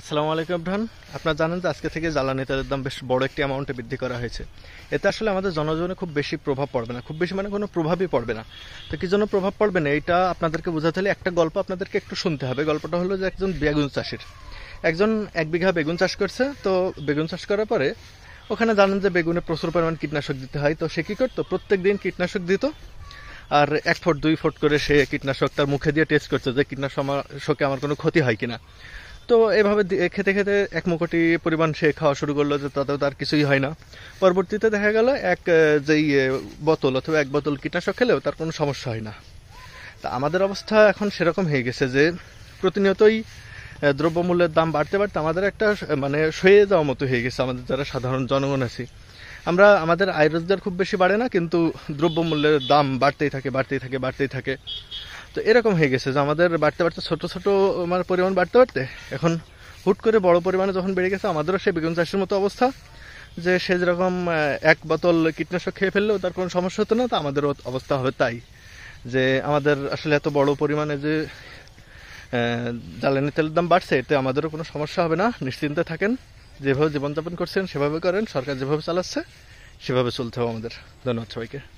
আসসালামু আলাইকুম আবরান আপনারা জানেন যে আজকে থেকে জ্বালানি তেলের দাম বেশ বড় একটি অ্যামাউন্টে বৃদ্ধি করা হয়েছে এতে আসলে আমাদের জনজীবনে খুব বেশি প্রভাব পড়বে না খুব বেশি মানে কোনো প্রভাবই পড়বে না তো কী জন্য প্রভাব পড়বে না এটা আপনাদেরকে বোঝাতে হলে একটা গল্প আপনাদেরকে একটু শুনতে হবে গল্পটা হলো যে একজন বেগুন চাষির একজন এক বিঘা বেগুন চাষ করছে তো বেগুন চাষ করার পরে ওখানে জানেন যে বেগুনে প্রচুর পরিমাণ কীটনাশক দিতে হয় তো সে কী করতো প্রত্যেক দিন কীটনাশক দিত আর এক ফুট দুই ফুট করে সে কীটনাশক তার মুখে দিয়ে টেস্ট করছে যে কীটনাশক আমার কোনো ক্ষতি হয় কিনা তো এভাবে খেতে খেতে এক মুকুটি পরিমাণ সে খাওয়া শুরু করলো যে তাতেও তার কিছুই হয় না পরবর্তীতে দেখা গেল এক যেই বোতল অথবা এক বোতল কীটনাশক খেলেও তার কোনো সমস্যা হয় না তা আমাদের অবস্থা এখন সেরকম হয়ে গেছে যে প্রতিনিয়তই দ্রব্যমূল্যের দাম বাড়তে বাড়তে আমাদের একটা মানে সয়ে যাওয়ার মতো হয়ে গেছে আমাদের যারা সাধারণ জনগণ আছি আমরা আমাদের আয় রোজগার খুব বেশি বাড়ে না কিন্তু দ্রব্যমূল্যের দাম বাড়তেই থাকে বাড়তেই থাকে বাড়তেই থাকে তো এরকম হয়ে গেছে যে আমাদের বাড়তে বাড়তে ছোট ছোট মানে পরিমাণ বাড়তে বাড়তে এখন হুট করে বড় পরিমাণে যখন বেড়ে গেছে আমাদেরও সেই বেগুন চাষের মতো অবস্থা যে সে যেরকম এক বোতল কীটনাশক খেয়ে ফেললেও তার কোনো সমস্যা হতো না তা আমাদেরও অবস্থা হবে তাই যে আমাদের আসলে এত বড় পরিমাণে যে জ্বালানি তেলের দাম বাড়ছে এতে আমাদেরও কোনো সমস্যা হবে না নিশ্চিন্তে থাকেন যেভাবে জীবনযাপন করছেন সেভাবে করেন সরকার যেভাবে চালাচ্ছে সেভাবে চলতে হবে আমাদের ধন্যবাদ সবাইকে